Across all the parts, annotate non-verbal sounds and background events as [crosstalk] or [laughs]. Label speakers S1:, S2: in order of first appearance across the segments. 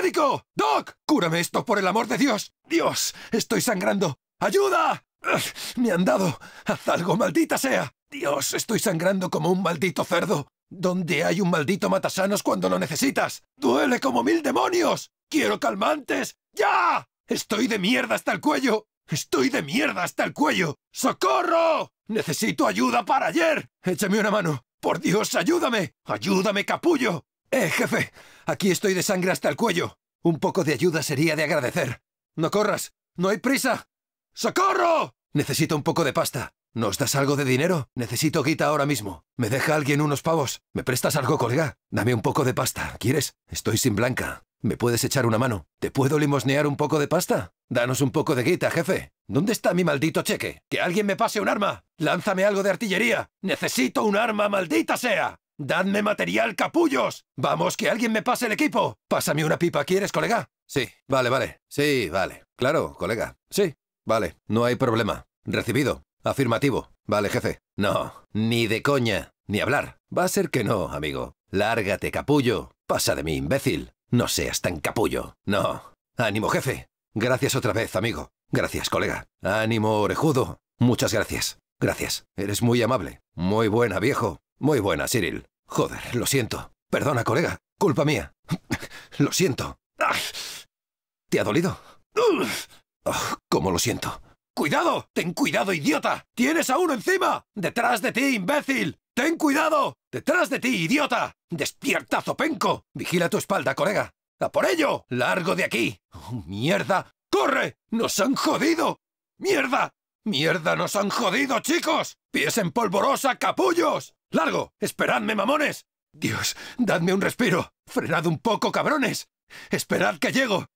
S1: médico! ¡Doc! ¡Cúrame esto, por el amor de Dios! ¡Dios! ¡Estoy sangrando! ¡Ayuda! ¡Me han dado! ¡Haz algo, maldita sea! ¡Dios! ¡Estoy sangrando como un maldito cerdo! ¿Dónde hay un maldito matasanos cuando lo necesitas? ¡Duele como mil demonios! ¡Quiero calmantes! ¡Ya! ¡Estoy de mierda hasta el cuello! ¡Estoy de mierda hasta el cuello! ¡Socorro! ¡Necesito ayuda para ayer! ¡Échame una mano! ¡Por Dios, ayúdame! ¡Ayúdame, capullo! ¡Eh, jefe! Aquí estoy de sangre hasta el cuello. Un poco de ayuda sería de agradecer. No corras. No hay prisa. ¡Socorro! Necesito un poco de pasta. ¿Nos das algo de dinero? Necesito guita ahora mismo. ¿Me deja alguien unos pavos? ¿Me prestas algo, colega? Dame un poco de pasta. ¿Quieres? Estoy sin blanca. ¿Me puedes echar una mano? ¿Te puedo limosnear un poco de pasta? Danos un poco de guita, jefe. ¿Dónde está mi maldito cheque? ¡Que alguien me pase un arma! ¡Lánzame algo de artillería! ¡Necesito un arma, maldita sea! ¡Dadme material, capullos! ¡Vamos, que alguien me pase el equipo! Pásame una pipa, ¿quieres, colega? Sí, vale, vale. Sí, vale. Claro, colega. Sí, vale. No hay problema. Recibido. Afirmativo. Vale, jefe. No, ni de coña. Ni hablar. Va a ser que no, amigo. Lárgate, capullo. Pasa de mí, imbécil. No seas tan capullo. No. Ánimo, jefe. Gracias otra vez, amigo. Gracias, colega. Ánimo, orejudo. Muchas gracias. Gracias. Eres muy amable. Muy buena, viejo. Muy buena, Cyril. Joder, lo siento. Perdona, colega. Culpa mía. [laughs] lo siento. Ah. ¿Te ha dolido? Oh, ¿Cómo lo siento? ¡Cuidado! ¡Ten cuidado, idiota! ¡Tienes a uno encima! ¡Detrás de ti, imbécil! ¡Ten cuidado! ¡Detrás de ti, idiota! ¡Despierta, zopenco! Vigila tu espalda, colega. ¡A por ello! ¡Largo de aquí! ¡Oh, ¡Mierda! ¡Corre! ¡Nos han jodido! ¡Mierda! ¡Mierda! ¡Nos han jodido, chicos! ¡Pies en polvorosa, capullos! ¡Largo! ¡Esperadme, mamones! Dios, dadme un respiro. Frenad un poco, cabrones. Esperad que llego.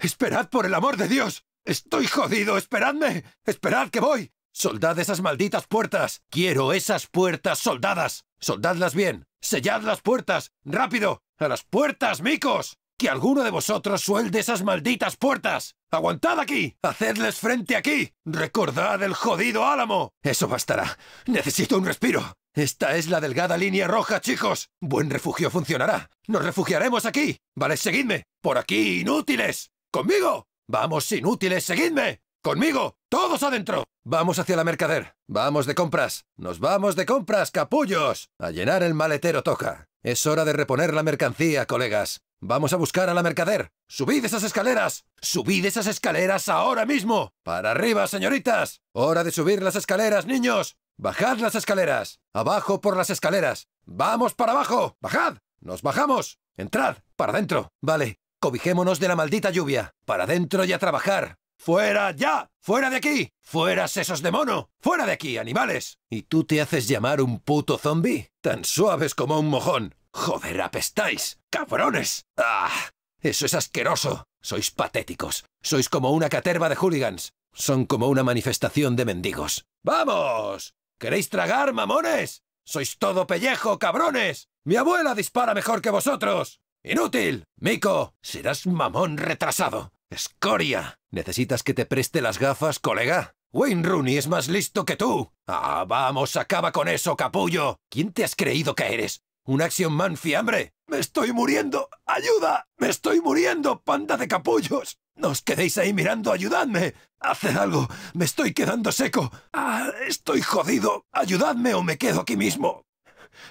S1: Esperad por el amor de Dios. Estoy jodido. Esperadme. Esperad que voy. Soldad esas malditas puertas. Quiero esas puertas soldadas. Soldadlas bien. Sellad las puertas. Rápido. A las puertas, micos que alguno de vosotros suelde esas malditas puertas. ¡Aguantad aquí! ¡Hacedles frente aquí! ¡Recordad el jodido álamo! Eso bastará. Necesito un respiro. Esta es la delgada línea roja, chicos. Buen refugio funcionará. Nos refugiaremos aquí. Vale, seguidme. Por aquí, inútiles. ¡Conmigo! ¡Vamos, inútiles, seguidme! ¡Conmigo! ¡Todos adentro! Vamos hacia la mercader. Vamos de compras. Nos vamos de compras, capullos. A llenar el maletero toca. Es hora de reponer la mercancía, colegas. Vamos a buscar a la mercader. Subid esas escaleras. Subid esas escaleras ahora mismo. Para arriba, señoritas. Hora de subir las escaleras, niños. Bajad las escaleras. Abajo por las escaleras. Vamos para abajo. Bajad. Nos bajamos. Entrad. Para adentro. Vale. Cobijémonos de la maldita lluvia. Para adentro y a trabajar. ¡Fuera ya! ¡Fuera de aquí! ¡Fuera esos de mono! ¡Fuera de aquí, animales! ¿Y tú te haces llamar un puto zombie, Tan suaves como un mojón. Joder, apestáis. ¡Cabrones! ¡Ah! Eso es asqueroso. Sois patéticos. Sois como una caterva de hooligans. Son como una manifestación de mendigos. ¡Vamos! ¿Queréis tragar, mamones? Sois todo pellejo, cabrones. Mi abuela dispara mejor que vosotros. Inútil. Mico, serás mamón retrasado. Escoria. ¿Necesitas que te preste las gafas, colega? Wayne Rooney es más listo que tú. Ah, vamos, acaba con eso, capullo. ¿Quién te has creído que eres? ¡Un Action Man fiambre! ¡Me estoy muriendo! ¡Ayuda! ¡Me estoy muriendo, panda de capullos! Nos quedéis ahí mirando! ¡Ayudadme! ¡Haced algo! ¡Me estoy quedando seco! ¡Ah! ¡Estoy jodido! ¡Ayudadme o me quedo aquí mismo!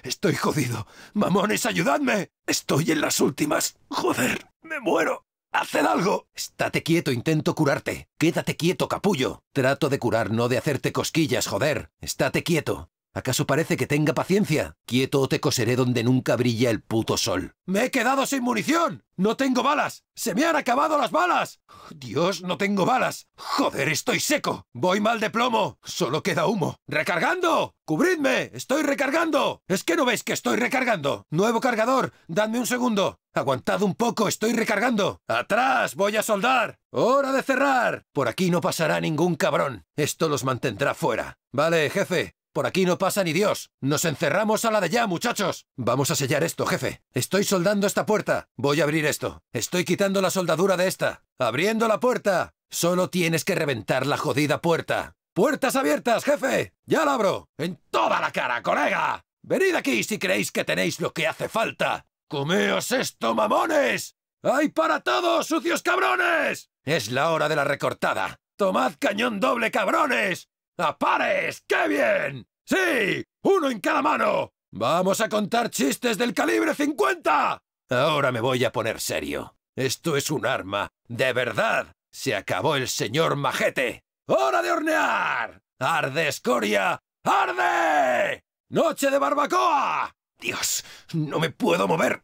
S1: ¡Estoy jodido! ¡Mamones, ayudadme! ¡Estoy en las últimas! ¡Joder! ¡Me muero! ¡Haced algo! Estate quieto, intento curarte. Quédate quieto, capullo. Trato de curar, no de hacerte cosquillas, joder. Estate quieto. ¿Acaso parece que tenga paciencia? Quieto o te coseré donde nunca brilla el puto sol. ¡Me he quedado sin munición! ¡No tengo balas! ¡Se me han acabado las balas! ¡Dios, no tengo balas! ¡Joder, estoy seco! ¡Voy mal de plomo! ¡Solo queda humo! ¡Recargando! ¡Cubridme! ¡Estoy recargando! ¿Es que no veis que estoy recargando? ¡Nuevo cargador! ¡Dadme un segundo! Aguantad un poco, estoy recargando. ¡Atrás! ¡Voy a soldar! ¡Hora de cerrar! Por aquí no pasará ningún cabrón. Esto los mantendrá fuera. Vale, jefe, por aquí no pasa ni Dios. Nos encerramos a la de ya, muchachos. Vamos a sellar esto, jefe. Estoy soldando esta puerta. Voy a abrir esto. Estoy quitando la soldadura de esta. Abriendo la puerta. Solo tienes que reventar la jodida puerta. ¡Puertas abiertas, jefe! ¡Ya la abro! ¡En toda la cara, colega! ¡Venid aquí si creéis que tenéis lo que hace falta! ¡Comeos esto, mamones! ¡Hay para todos, sucios cabrones! Es la hora de la recortada. ¡Tomad cañón doble, cabrones! ¡Apares! ¡Qué bien! ¡Sí! ¡Uno en cada mano! ¡Vamos a contar chistes del calibre 50! Ahora me voy a poner serio. Esto es un arma. ¡De verdad! Se acabó el señor Majete. ¡Hora de hornear! ¡Arde, escoria! ¡Arde! ¡Noche de barbacoa! Dios, no me puedo mover.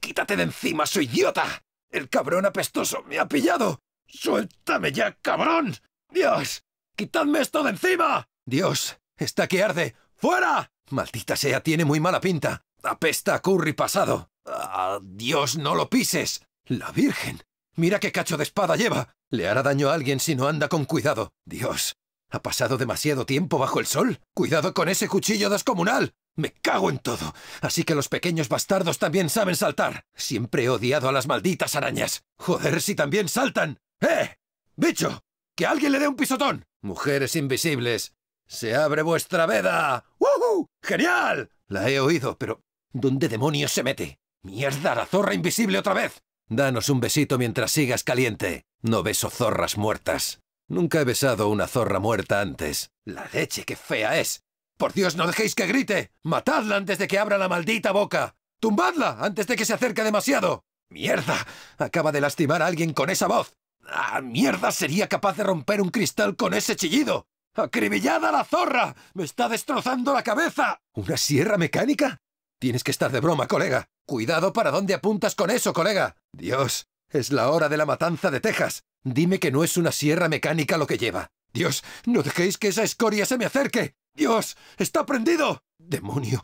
S1: Quítate de encima, soy idiota. El cabrón apestoso me ha pillado. Suéltame ya, cabrón. Dios, ¡Quitadme esto de encima! ¡Dios! ¡Está que arde! ¡Fuera! Maldita sea, tiene muy mala pinta. Apesta a curry pasado. ¡Ah, Dios, no lo pises! ¡La Virgen! ¡Mira qué cacho de espada lleva! Le hará daño a alguien si no anda con cuidado. ¡Dios! ¿Ha pasado demasiado tiempo bajo el sol? ¡Cuidado con ese cuchillo descomunal! Me cago en todo. Así que los pequeños bastardos también saben saltar. Siempre he odiado a las malditas arañas. Joder, si también saltan. ¡Eh! ¡Bicho! ¡Que alguien le dé un pisotón! Mujeres invisibles. ¡Se abre vuestra veda! ¡Woohoo! ¡Genial! La he oído, pero ¿dónde demonios se mete? ¡Mierda, la zorra invisible otra vez! Danos un besito mientras sigas caliente. No beso zorras muertas. Nunca he besado una zorra muerta antes. La leche, qué fea es. Por Dios, no dejéis que grite. Matadla antes de que abra la maldita boca. Tumbadla antes de que se acerque demasiado. Mierda. Acaba de lastimar a alguien con esa voz. ¡Ah, mierda! Sería capaz de romper un cristal con ese chillido. ¡Acribillada la zorra! ¡Me está destrozando la cabeza! ¿Una sierra mecánica? Tienes que estar de broma, colega. Cuidado para dónde apuntas con eso, colega. Dios, es la hora de la matanza de Texas. Dime que no es una sierra mecánica lo que lleva. Dios, no dejéis que esa escoria se me acerque. Dios, está prendido. Demonio,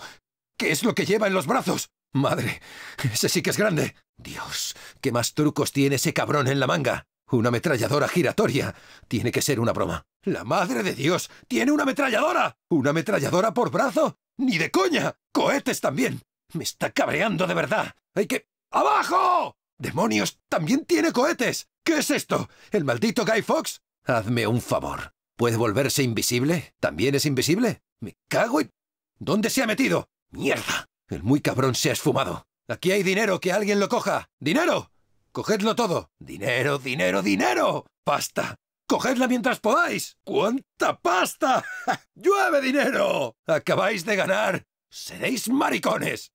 S1: ¿qué es lo que lleva en los brazos? Madre, ese sí que es grande. Dios, ¿qué más trucos tiene ese cabrón en la manga? Una ametralladora giratoria. Tiene que ser una broma. La madre de Dios. ¿Tiene una ametralladora? ¿Una ametralladora por brazo? Ni de coña. Cohetes también. Me está cabreando de verdad. Hay que... ¡Abajo! ¡Demonios! ¡También tiene cohetes! ¿Qué es esto? ¿El maldito Guy Fox? Hazme un favor. ¿Puede volverse invisible? ¿También es invisible? Me cago y ¿Dónde se ha metido? ¡Mierda! El muy cabrón se ha esfumado. Aquí hay dinero, que alguien lo coja. ¡Dinero! Cogedlo todo. Dinero, dinero, dinero. Pasta. Cogedla mientras podáis. ¡Cuánta pasta! [laughs] ¡Llueve dinero! Acabáis de ganar. Seréis maricones.